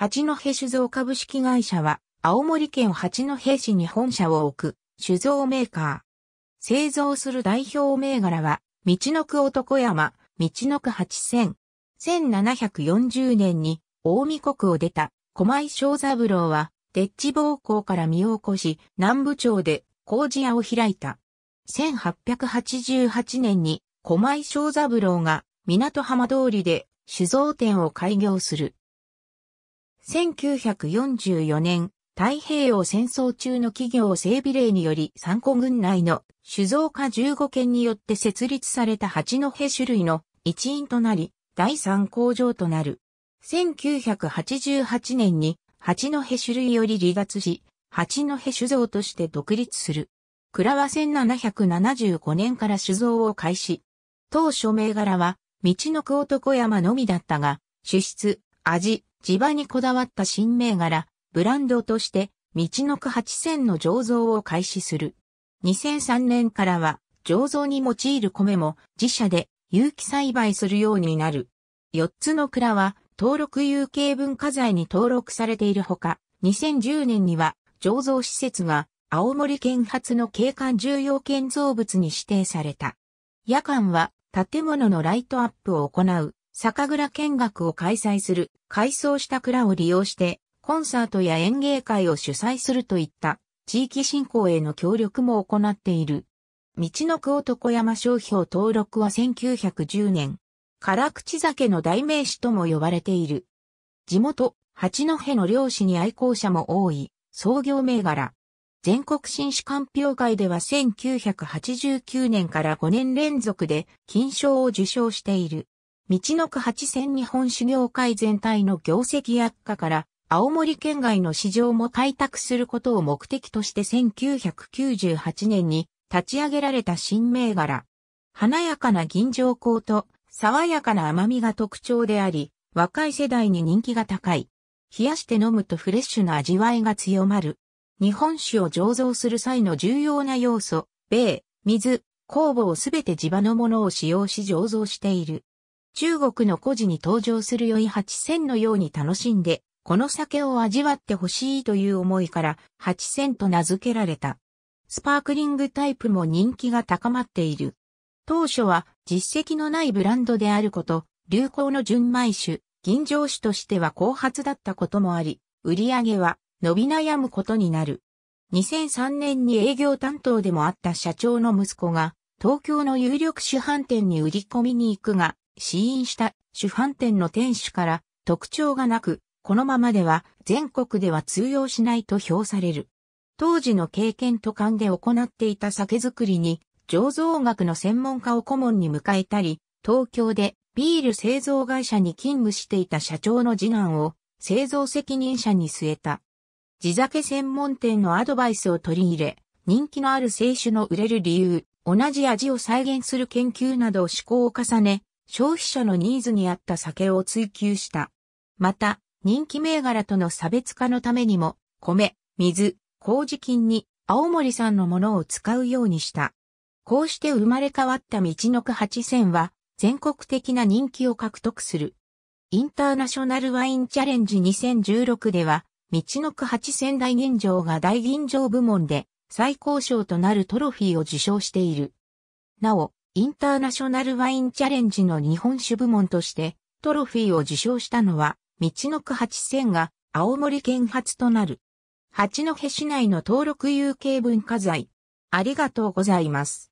八戸酒造株式会社は、青森県八戸市に本社を置く酒造メーカー。製造する代表銘柄は、道の区男山、道の区八千。1740年に、大見国を出た、駒井正三郎は、デッチ暴行から身を起こし、南部町で工事屋を開いた。1888年に、駒井正三郎が、港浜通りで酒造店を開業する。1944年、太平洋戦争中の企業整備令により参考軍内の酒造家15件によって設立された八戸種類の一員となり、第三工場となる。1988年に八戸種類より離脱し、八戸酒造として独立する。蔵は1775年から酒造を開始。当初銘柄は、道のく男山のみだったが、主質、味、地場にこだわった新銘柄、ブランドとして、道のく8000の醸造を開始する。2003年からは、醸造に用いる米も自社で有機栽培するようになる。4つの蔵は、登録有形文化財に登録されているほか、2010年には、醸造施設が青森県発の景観重要建造物に指定された。夜間は建物のライトアップを行う酒蔵見学を開催する、改装した蔵を利用して、コンサートや演芸会を主催するといった地域振興への協力も行っている。道の区男山商標登録は1910年、辛口酒の代名詞とも呼ばれている。地元、八戸の漁師に愛好者も多い、創業銘柄。全国新酒鑑評会では1989年から5年連続で金賞を受賞している。道の区八千日本酒業界全体の業績悪化から、青森県外の市場も開拓することを目的として1998年に立ち上げられた新銘柄。華やかな銀条香と爽やかな甘みが特徴であり、若い世代に人気が高い。冷やして飲むとフレッシュな味わいが強まる。日本酒を醸造する際の重要な要素、米、水、酵母をすべて地場のものを使用し醸造している。中国の古事に登場する酔い八千のように楽しんで、この酒を味わってほしいという思いから八千と名付けられた。スパークリングタイプも人気が高まっている。当初は実績のないブランドであること、流行の純米酒、銀城酒としては後発だったこともあり、売り上げは伸び悩むことになる。2003年に営業担当でもあった社長の息子が、東京の有力酒販店に売り込みに行くが、試飲した主犯店の店主から特徴がなく、このままでは全国では通用しないと評される。当時の経験と勘で行っていた酒造りに、醸造学の専門家を顧問に迎えたり、東京でビール製造会社に勤務していた社長の次男を製造責任者に据えた。地酒専門店のアドバイスを取り入れ、人気のある清酒の売れる理由、同じ味を再現する研究などを試行を重ね、消費者のニーズに合った酒を追求した。また、人気銘柄との差別化のためにも、米、水、麹菌に青森産のものを使うようにした。こうして生まれ変わった道のく八千は、全国的な人気を獲得する。インターナショナルワインチャレンジ2016では、道のく八千大吟醸が大吟醸部門で最高賞となるトロフィーを受賞している。なお、インターナショナルワインチャレンジの日本酒部門としてトロフィーを受賞したのは、道の区八千が青森県初となる。八戸市内の登録有形文化財。ありがとうございます。